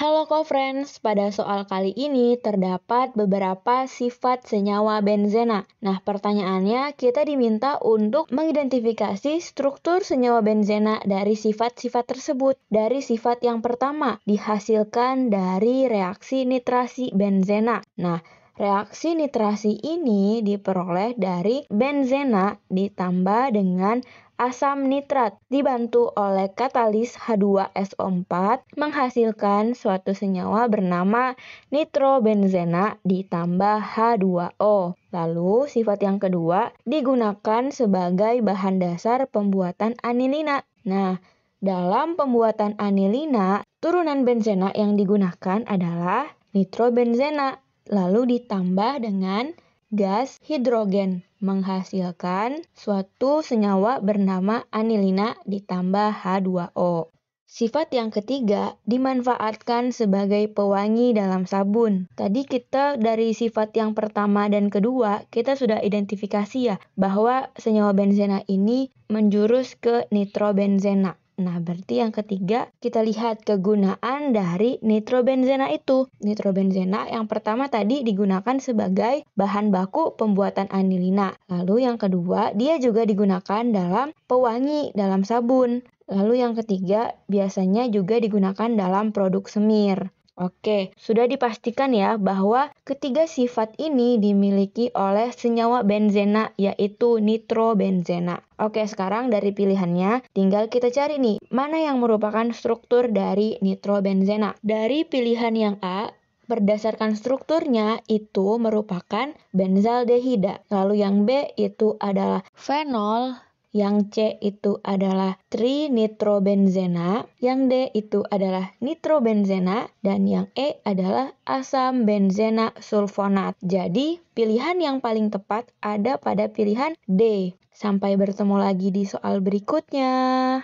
Halo co-friends, pada soal kali ini terdapat beberapa sifat senyawa benzena. Nah, pertanyaannya kita diminta untuk mengidentifikasi struktur senyawa benzena dari sifat-sifat tersebut. Dari sifat yang pertama dihasilkan dari reaksi nitrasi benzena. Nah, Reaksi nitrasi ini diperoleh dari benzena ditambah dengan asam nitrat dibantu oleh katalis H2SO4 menghasilkan suatu senyawa bernama nitrobenzena ditambah H2O. Lalu sifat yang kedua digunakan sebagai bahan dasar pembuatan anilina. Nah, dalam pembuatan anilina, turunan benzena yang digunakan adalah nitrobenzena lalu ditambah dengan gas hidrogen menghasilkan suatu senyawa bernama anilina ditambah H2O. Sifat yang ketiga dimanfaatkan sebagai pewangi dalam sabun. Tadi kita dari sifat yang pertama dan kedua kita sudah identifikasi ya bahwa senyawa benzena ini menjurus ke nitrobenzena. Nah, berarti yang ketiga kita lihat kegunaan dari nitrobenzena itu. Nitrobenzena yang pertama tadi digunakan sebagai bahan baku pembuatan anilina. Lalu yang kedua, dia juga digunakan dalam pewangi dalam sabun. Lalu yang ketiga, biasanya juga digunakan dalam produk semir. Oke, sudah dipastikan ya bahwa ketiga sifat ini dimiliki oleh senyawa benzena yaitu nitrobenzena. Oke, sekarang dari pilihannya tinggal kita cari nih mana yang merupakan struktur dari nitrobenzena. Dari pilihan yang A, berdasarkan strukturnya itu merupakan benzaldehida. Lalu yang B itu adalah fenol yang C itu adalah trinitrobenzena, yang D itu adalah nitrobenzena, dan yang E adalah asam benzena sulfonat. Jadi, pilihan yang paling tepat ada pada pilihan D. Sampai bertemu lagi di soal berikutnya.